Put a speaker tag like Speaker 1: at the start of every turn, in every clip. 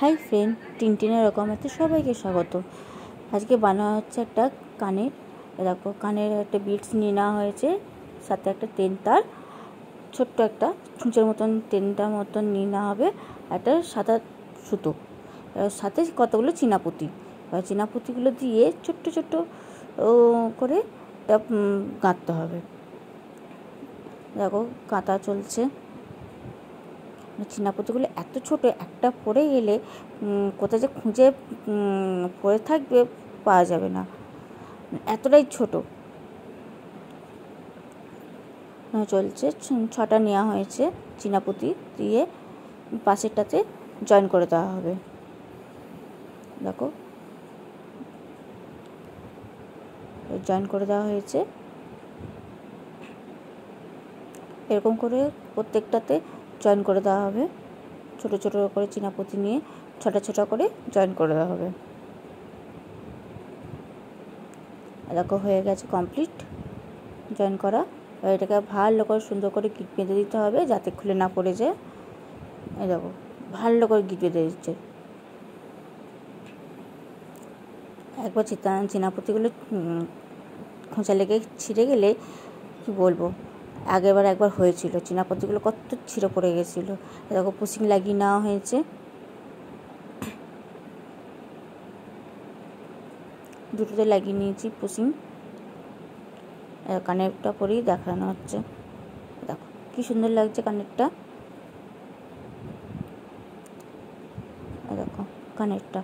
Speaker 1: hi friend টিনটিনের আছে সবাইকে স্বাগত আজকে বানানো হচ্ছে একটা কানের দেখো কানের একটা বিটস নিয়ে নেওয়া হয়েছে সাথে একটা তেন তার ছোট্ট একটা ছুঁচের মতন তেনটার মতন নিয়ে নেওয়া হবে একটা সাদা সুতো সাথে কতগুলো চিনাপুতি এবার চীনাপুতিগুলো দিয়ে ছোট্ট ছোট্ট করে গাঁথতে হবে দেখো কাঁথা চলছে ছানাপোতগুলো এত ছোট একটা পড়ে গেলে কোথায় যে খুঁজে পড়ে থাকবে পাওয়া যাবে না এতটাই ছোট চলছে ছটা নেওয়া হয়েছে চিনাপতি দিয়ে পাশেরটাতে জয়েন করে দেওয়া হবে দেখো জয়েন করে দেওয়া হয়েছে এরকম করে প্রত্যেকটাতে জয়েন করে দেওয়া হবে ছোট ছোট করে চীনাপতি নিয়ে ছোটা ছটা করে জয়েন করে দেওয়া হবে দেখো হয়ে গেছে কমপ্লিট জয়েন করা এটাকে ভালো করে সুন্দর করে গিট বেঁধে দিতে হবে যাতে খুলে না পড়ে যায় এই দেখো ভালো করে গিট বেঁধে দিচ্ছে একবার চিতা চিনাপতিগুলো খোঁচা লেগে ছিঁড়ে গেলে কি বলবো আগেরবার একবার হয়েছিল চীনাপত্তিগুলো কত ছিঁড়ে পড়ে গেছিলো দেখো পুসিং লাগিয়ে নেওয়া হয়েছে দুটোতে লাগিয়ে নিয়েছি পুসিং কানেরটা পরেই দেখানো হচ্ছে দেখো কি সুন্দর লাগছে কানেরটা দেখো কানেরটা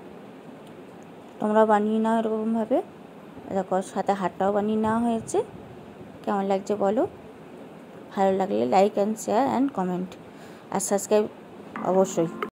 Speaker 1: তোমরা বানিয়ে নাও এরকমভাবে দেখো সাথে হাতটাও বানিয়ে নেওয়া হয়েছে কেমন লাগছে বলো ভালো লাগলে like and share and comment আর সাবস্ক্রাইব অবশ্যই